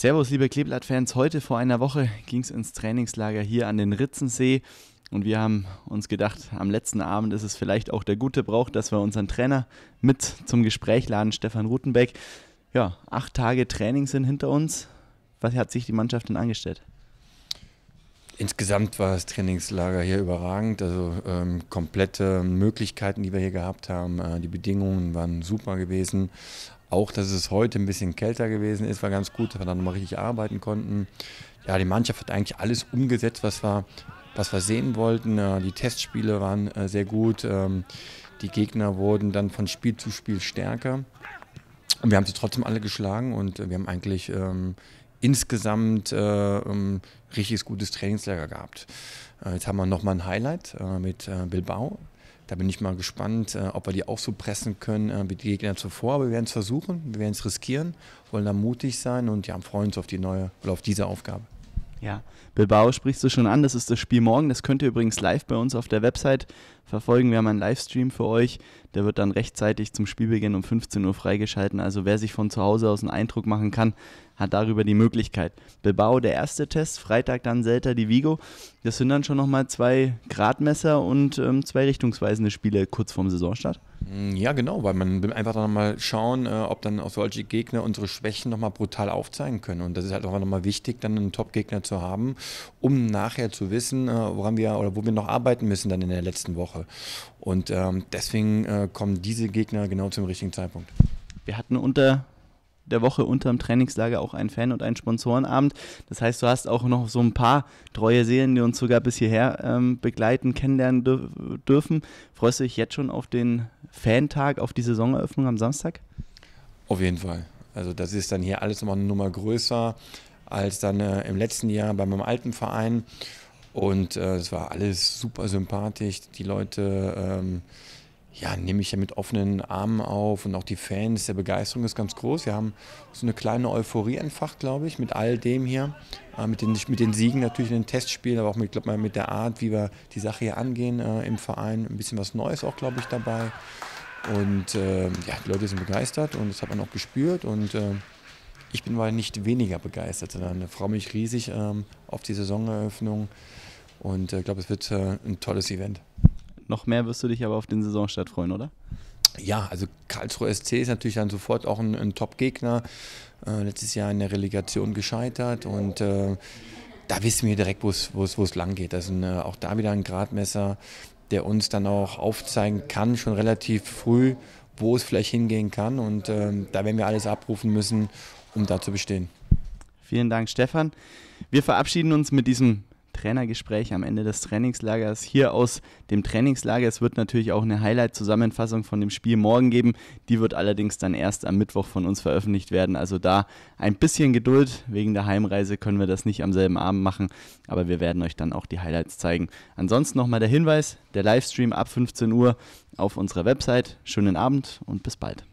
Servus, liebe Kleeblatt-Fans. Heute vor einer Woche ging es ins Trainingslager hier an den Ritzensee. Und wir haben uns gedacht, am letzten Abend ist es vielleicht auch der gute Brauch, dass wir unseren Trainer mit zum Gespräch laden, Stefan Rutenbeck. Ja, acht Tage Training sind hinter uns. Was hat sich die Mannschaft denn angestellt? Insgesamt war das Trainingslager hier überragend, also ähm, komplette Möglichkeiten, die wir hier gehabt haben. Äh, die Bedingungen waren super gewesen. Auch, dass es heute ein bisschen kälter gewesen ist, war ganz gut, dass wir dann nochmal richtig arbeiten konnten. Ja, die Mannschaft hat eigentlich alles umgesetzt, was wir, was wir sehen wollten. Äh, die Testspiele waren äh, sehr gut. Ähm, die Gegner wurden dann von Spiel zu Spiel stärker. Und wir haben sie trotzdem alle geschlagen und wir haben eigentlich ähm, insgesamt äh, um, ähm, richtig gutes Trainingslager gehabt. Äh, jetzt haben wir nochmal ein Highlight äh, mit äh, Bilbao. Da bin ich mal gespannt, äh, ob wir die auch so pressen können äh, wie die Gegner zuvor. Aber wir werden es versuchen, wir werden es riskieren, wollen da mutig sein und ja, freuen uns auf die neue oder auf diese Aufgabe. Ja, Bilbao sprichst du schon an, das ist das Spiel morgen. Das könnt ihr übrigens live bei uns auf der Website verfolgen. Wir haben einen Livestream für euch, der wird dann rechtzeitig zum Spielbeginn um 15 Uhr freigeschalten. Also wer sich von zu Hause aus einen Eindruck machen kann, hat darüber die Möglichkeit. Bilbao der erste Test, Freitag dann Selta die Vigo. Das sind dann schon nochmal zwei Gradmesser und ähm, zwei richtungsweisende Spiele kurz vorm Saisonstart. Mm, ja, genau, weil man will einfach nochmal schauen, äh, ob dann auch solche Gegner unsere Schwächen nochmal brutal aufzeigen können. Und das ist halt auch nochmal wichtig, dann einen Top-Gegner zu haben, um nachher zu wissen, äh, woran wir oder wo wir noch arbeiten müssen dann in der letzten Woche. Woche. Und ähm, deswegen äh, kommen diese Gegner genau zum richtigen Zeitpunkt. Wir hatten unter der Woche unter dem Trainingslager auch einen Fan- und einen Sponsorenabend. Das heißt, du hast auch noch so ein paar treue Seelen, die uns sogar bis hierher ähm, begleiten, kennenlernen dür dürfen. Freust du dich jetzt schon auf den Fantag, auf die Saisoneröffnung am Samstag? Auf jeden Fall. Also das ist dann hier alles nochmal eine Nummer größer als dann äh, im letzten Jahr bei meinem alten Verein. Und äh, es war alles super sympathisch. Die Leute ähm, ja, nehme ich ja mit offenen Armen auf und auch die Fans, der Begeisterung ist ganz groß. Wir haben so eine kleine Euphorie entfacht, glaube ich, mit all dem hier. Äh, mit, den, mit den Siegen natürlich in den Testspielen, aber auch mit, glaub mit der Art, wie wir die Sache hier angehen äh, im Verein. Ein bisschen was Neues auch, glaube ich, dabei. Und äh, ja, die Leute sind begeistert und das hat man auch gespürt. Und äh, ich bin mal nicht weniger begeistert, sondern freue mich riesig ähm, auf die Saisoneröffnung. Und äh, ich äh, glaube, es wird äh, ein tolles Event. Noch mehr wirst du dich aber auf den Saisonstart freuen, oder? Ja, also Karlsruhe SC ist natürlich dann sofort auch ein, ein Top-Gegner. Äh, letztes Jahr in der Relegation gescheitert und äh, da wissen wir direkt, wo es lang geht. Das ist ein, äh, auch da wieder ein Gradmesser, der uns dann auch aufzeigen kann, schon relativ früh, wo es vielleicht hingehen kann. Und ähm, da werden wir alles abrufen müssen, um da zu bestehen. Vielen Dank, Stefan. Wir verabschieden uns mit diesem Trainergespräch am Ende des Trainingslagers hier aus dem Trainingslager. Es wird natürlich auch eine Highlight-Zusammenfassung von dem Spiel morgen geben. Die wird allerdings dann erst am Mittwoch von uns veröffentlicht werden. Also da ein bisschen Geduld. Wegen der Heimreise können wir das nicht am selben Abend machen. Aber wir werden euch dann auch die Highlights zeigen. Ansonsten nochmal der Hinweis, der Livestream ab 15 Uhr auf unserer Website. Schönen Abend und bis bald.